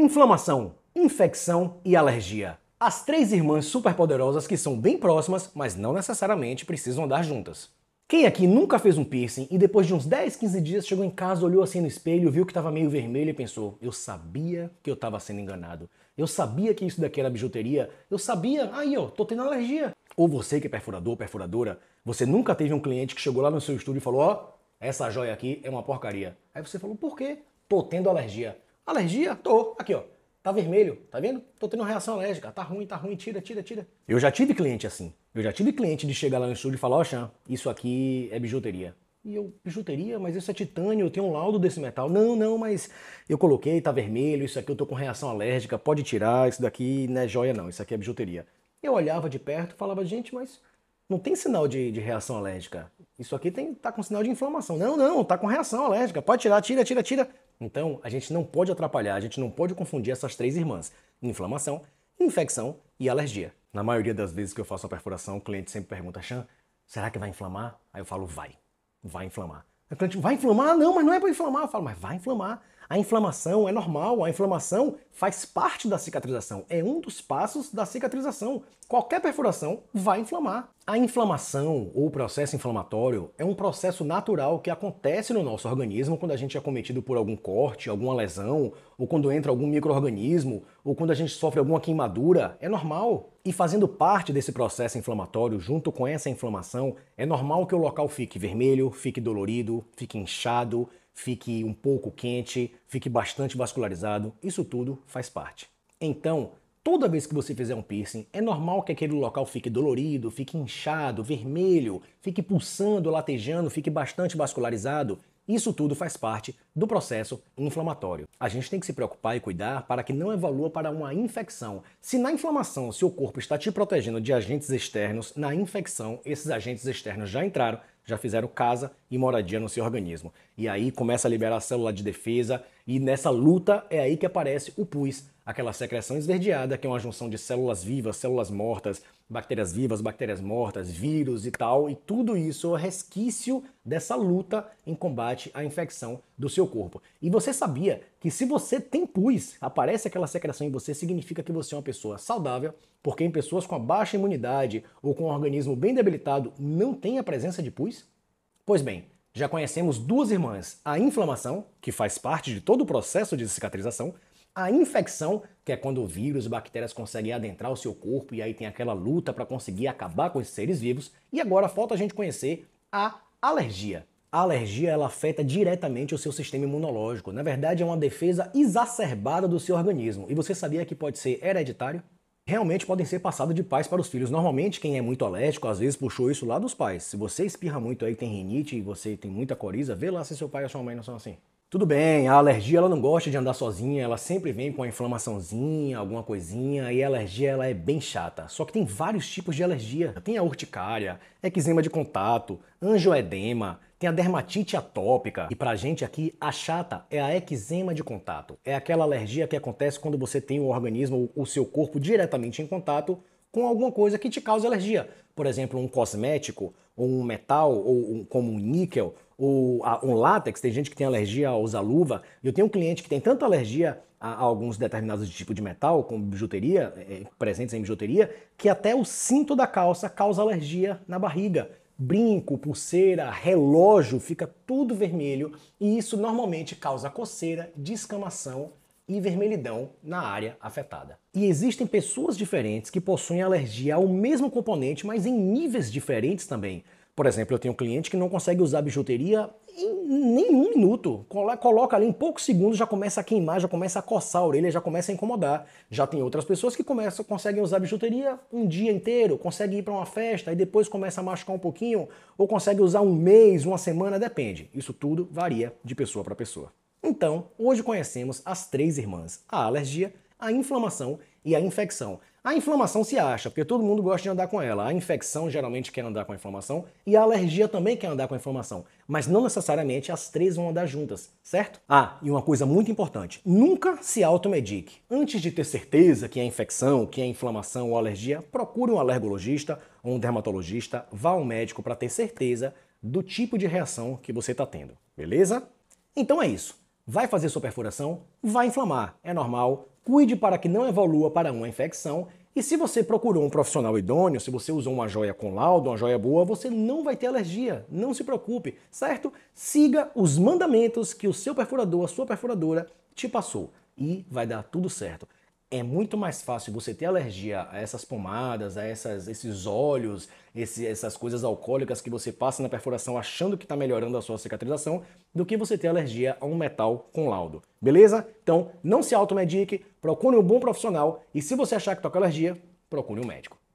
Inflamação, infecção e alergia. As três irmãs superpoderosas que são bem próximas, mas não necessariamente precisam andar juntas. Quem aqui nunca fez um piercing e depois de uns 10, 15 dias chegou em casa, olhou assim no espelho, viu que estava meio vermelho e pensou: eu sabia que eu estava sendo enganado. Eu sabia que isso daqui era bijuteria. Eu sabia, aí ó, tô tendo alergia. Ou você que é perfurador, perfuradora, você nunca teve um cliente que chegou lá no seu estúdio e falou: ó, oh, essa joia aqui é uma porcaria. Aí você falou: por quê? Tô tendo alergia. Alergia? Tô. Aqui, ó. Tá vermelho, tá vendo? Tô tendo reação alérgica. Tá ruim, tá ruim, tira, tira, tira. Eu já tive cliente assim. Eu já tive cliente de chegar lá no estúdio e falar, ó, oh, isso aqui é bijuteria. E eu, bijuteria, mas isso é titânio, eu tenho um laudo desse metal. Não, não, mas eu coloquei, tá vermelho, isso aqui eu tô com reação alérgica, pode tirar, isso daqui não é joia não, isso aqui é bijuteria. Eu olhava de perto e falava, gente, mas não tem sinal de, de reação alérgica. Isso aqui tem, tá com sinal de inflamação. Não, não, tá com reação alérgica. Pode tirar, tira, tira, tira. Então, a gente não pode atrapalhar, a gente não pode confundir essas três irmãs: inflamação, infecção e alergia. Na maioria das vezes que eu faço a perfuração, o cliente sempre pergunta: "Chan, será que vai inflamar?" Aí eu falo: "Vai. Vai inflamar." O cliente: "Vai inflamar? Não, mas não é para inflamar." Eu falo: "Mas vai inflamar." A inflamação é normal, a inflamação faz parte da cicatrização, é um dos passos da cicatrização. Qualquer perfuração vai inflamar. A inflamação ou processo inflamatório é um processo natural que acontece no nosso organismo quando a gente é cometido por algum corte, alguma lesão, ou quando entra algum microorganismo, ou quando a gente sofre alguma queimadura, é normal. E fazendo parte desse processo inflamatório, junto com essa inflamação, é normal que o local fique vermelho, fique dolorido, fique inchado, fique um pouco quente, fique bastante vascularizado, isso tudo faz parte. Então, toda vez que você fizer um piercing, é normal que aquele local fique dolorido, fique inchado, vermelho, fique pulsando, latejando, fique bastante vascularizado. Isso tudo faz parte do processo inflamatório. A gente tem que se preocupar e cuidar para que não evolua para uma infecção. Se na inflamação seu corpo está te protegendo de agentes externos, na infecção esses agentes externos já entraram, já fizeram casa e moradia no seu organismo. E aí começa a liberar a célula de defesa e nessa luta é aí que aparece o pus aquela secreção esverdeada, que é uma junção de células vivas, células mortas, bactérias vivas, bactérias mortas, vírus e tal, e tudo isso é resquício dessa luta em combate à infecção do seu corpo. E você sabia que se você tem pus, aparece aquela secreção em você, significa que você é uma pessoa saudável, porque em pessoas com baixa imunidade ou com um organismo bem debilitado não tem a presença de pus? Pois bem, já conhecemos duas irmãs, a inflamação, que faz parte de todo o processo de cicatrização, a infecção, que é quando vírus e bactérias conseguem adentrar o seu corpo e aí tem aquela luta para conseguir acabar com esses seres vivos. E agora falta a gente conhecer a alergia. A alergia ela afeta diretamente o seu sistema imunológico. Na verdade, é uma defesa exacerbada do seu organismo. E você sabia que pode ser hereditário? Realmente podem ser passados de pais para os filhos. Normalmente, quem é muito alérgico, às vezes puxou isso lá dos pais. Se você espirra muito aí, tem rinite e você tem muita coriza, vê lá se seu pai e sua mãe não são assim. Tudo bem, a alergia ela não gosta de andar sozinha, ela sempre vem com a inflamaçãozinha, alguma coisinha, e a alergia ela é bem chata. Só que tem vários tipos de alergia. Tem a urticária, eczema de contato, angioedema, tem a dermatite atópica. E pra gente aqui, a chata é a eczema de contato. É aquela alergia que acontece quando você tem o organismo, o seu corpo diretamente em contato com alguma coisa que te cause alergia. Por exemplo, um cosmético, ou um metal, ou um, como um níquel, ou a, um látex. Tem gente que tem alergia a usar luva. Eu tenho um cliente que tem tanta alergia a, a alguns determinados tipos de metal, como bijuteria, é, presentes em bijuteria, que até o cinto da calça causa alergia na barriga brinco, pulseira, relógio, fica tudo vermelho e isso normalmente causa coceira, descamação e vermelhidão na área afetada. E existem pessoas diferentes que possuem alergia ao mesmo componente, mas em níveis diferentes também. Por exemplo, eu tenho um cliente que não consegue usar bijuteria em nenhum minuto. Coloca ali em poucos segundos, já começa a queimar, já começa a coçar a orelha, já começa a incomodar. Já tem outras pessoas que começam, conseguem usar bijuteria um dia inteiro, conseguem ir para uma festa e depois começa a machucar um pouquinho, ou consegue usar um mês, uma semana, depende. Isso tudo varia de pessoa para pessoa. Então, hoje conhecemos as três irmãs: a alergia, a inflamação e a infecção. A inflamação se acha, porque todo mundo gosta de andar com ela. A infecção geralmente quer andar com a inflamação e a alergia também quer andar com a inflamação. Mas não necessariamente as três vão andar juntas, certo? Ah, e uma coisa muito importante: nunca se automedique. Antes de ter certeza que é infecção, que é inflamação ou alergia, procure um alergologista ou um dermatologista, vá ao médico para ter certeza do tipo de reação que você está tendo, beleza? Então é isso vai fazer sua perfuração, vai inflamar, é normal, cuide para que não evolua para uma infecção. E se você procurou um profissional idôneo, se você usou uma joia com laudo, uma joia boa, você não vai ter alergia, não se preocupe, certo? Siga os mandamentos que o seu perfurador, a sua perfuradora te passou e vai dar tudo certo é muito mais fácil você ter alergia a essas pomadas, a essas, esses óleos, esse, essas coisas alcoólicas que você passa na perfuração achando que está melhorando a sua cicatrização, do que você ter alergia a um metal com laudo. Beleza? Então, não se automedique, procure um bom profissional e se você achar que toca tá alergia, procure um médico.